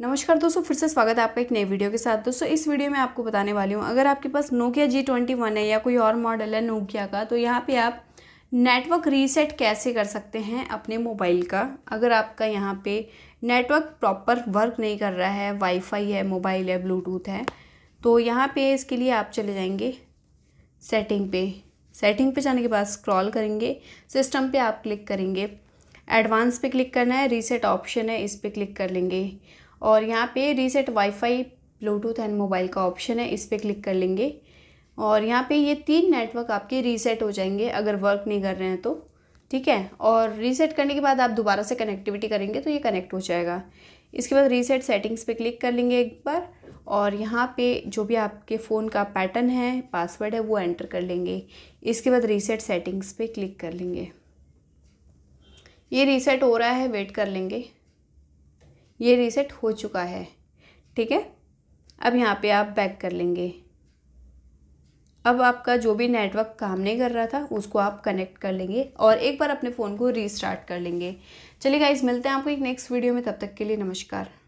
नमस्कार दोस्तों फिर से स्वागत है आपका एक नई वीडियो के साथ दोस्तों इस वीडियो में आपको बताने वाली हूँ अगर आपके पास नोकिया जी ट्वेंटी वन है या कोई और मॉडल है नोकिया का तो यहाँ पे आप नेटवर्क रीसेट कैसे कर सकते हैं अपने मोबाइल का अगर आपका यहाँ पे नेटवर्क प्रॉपर वर्क नहीं कर रहा है वाईफाई है मोबाइल है ब्लूटूथ है तो यहाँ पर इसके लिए आप चले जाएँगे सेटिंग पे सेटिंग पे जाने के बाद स्क्रॉल करेंगे सिस्टम पर आप क्लिक करेंगे एडवांस पे क्लिक करना है रीसेट ऑप्शन है इस पर क्लिक कर लेंगे और यहाँ पे reset WiFi Bluetooth and mobile का ऑप्शन है इस पर क्लिक कर लेंगे और यहाँ पे ये तीन नेटवर्क आपके रीसेट हो जाएंगे अगर वर्क नहीं कर रहे हैं तो ठीक है और रीसेट करने के बाद आप दोबारा से कनेक्टिविटी करेंगे तो ये कनेक्ट हो जाएगा इसके बाद रीसेट सेटिंग्स पे क्लिक कर लेंगे एक बार और यहाँ पे जो भी आपके फ़ोन का पैटर्न है पासवर्ड है वो एंटर कर लेंगे इसके बाद रीसेट सेटिंग्स पे क्लिक कर लेंगे ये रीसेट हो रहा है वेट कर लेंगे ये रीसेट हो चुका है ठीक है अब यहाँ पे आप बैक कर लेंगे अब आपका जो भी नेटवर्क काम नहीं कर रहा था उसको आप कनेक्ट कर लेंगे और एक बार अपने फ़ोन को रीस्टार्ट कर लेंगे चलिए गाइज मिलते हैं आपको एक नेक्स्ट वीडियो में तब तक के लिए नमस्कार